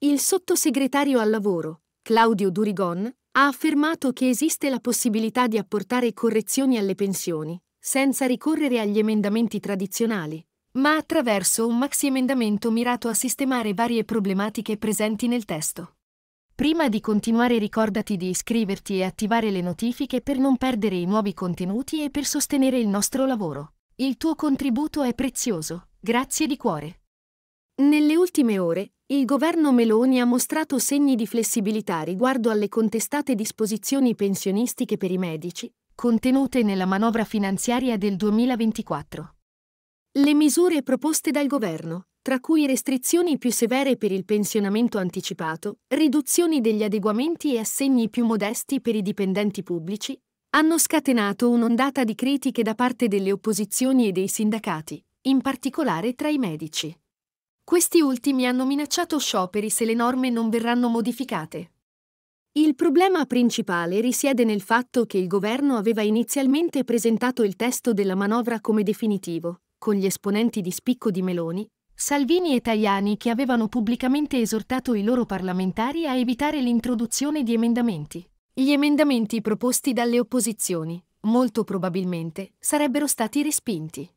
Il sottosegretario al lavoro, Claudio Durigon, ha affermato che esiste la possibilità di apportare correzioni alle pensioni, senza ricorrere agli emendamenti tradizionali, ma attraverso un maxi emendamento mirato a sistemare varie problematiche presenti nel testo. Prima di continuare ricordati di iscriverti e attivare le notifiche per non perdere i nuovi contenuti e per sostenere il nostro lavoro. Il tuo contributo è prezioso. Grazie di cuore. Nelle ultime ore, il governo Meloni ha mostrato segni di flessibilità riguardo alle contestate disposizioni pensionistiche per i medici, contenute nella manovra finanziaria del 2024. Le misure proposte dal governo, tra cui restrizioni più severe per il pensionamento anticipato, riduzioni degli adeguamenti e assegni più modesti per i dipendenti pubblici, hanno scatenato un'ondata di critiche da parte delle opposizioni e dei sindacati, in particolare tra i medici. Questi ultimi hanno minacciato scioperi se le norme non verranno modificate. Il problema principale risiede nel fatto che il governo aveva inizialmente presentato il testo della manovra come definitivo, con gli esponenti di spicco di Meloni, Salvini e Tajani che avevano pubblicamente esortato i loro parlamentari a evitare l'introduzione di emendamenti. Gli emendamenti proposti dalle opposizioni, molto probabilmente, sarebbero stati respinti.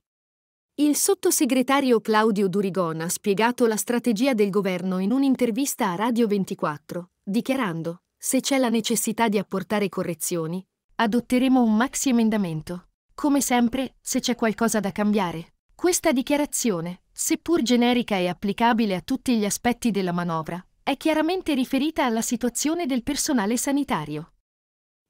Il sottosegretario Claudio Durigon ha spiegato la strategia del governo in un'intervista a Radio 24, dichiarando se c'è la necessità di apportare correzioni, adotteremo un maxi emendamento. Come sempre, se c'è qualcosa da cambiare. Questa dichiarazione, seppur generica e applicabile a tutti gli aspetti della manovra, è chiaramente riferita alla situazione del personale sanitario.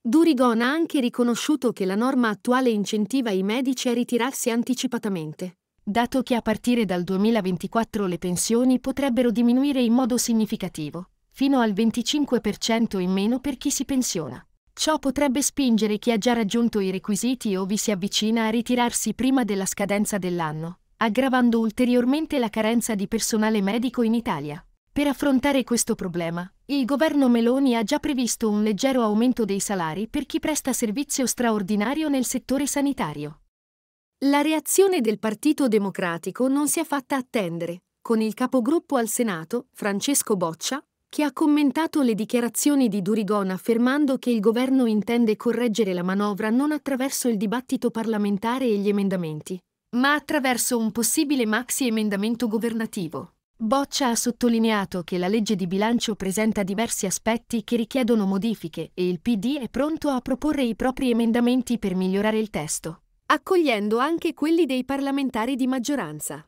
Durigon ha anche riconosciuto che la norma attuale incentiva i medici a ritirarsi anticipatamente, dato che a partire dal 2024 le pensioni potrebbero diminuire in modo significativo, fino al 25% in meno per chi si pensiona. Ciò potrebbe spingere chi ha già raggiunto i requisiti o vi si avvicina a ritirarsi prima della scadenza dell'anno, aggravando ulteriormente la carenza di personale medico in Italia. Per affrontare questo problema, il governo Meloni ha già previsto un leggero aumento dei salari per chi presta servizio straordinario nel settore sanitario. La reazione del Partito Democratico non si è fatta attendere, con il capogruppo al Senato, Francesco Boccia, che ha commentato le dichiarazioni di Durigon affermando che il governo intende correggere la manovra non attraverso il dibattito parlamentare e gli emendamenti, ma attraverso un possibile maxi emendamento governativo. Boccia ha sottolineato che la legge di bilancio presenta diversi aspetti che richiedono modifiche e il PD è pronto a proporre i propri emendamenti per migliorare il testo accogliendo anche quelli dei parlamentari di maggioranza.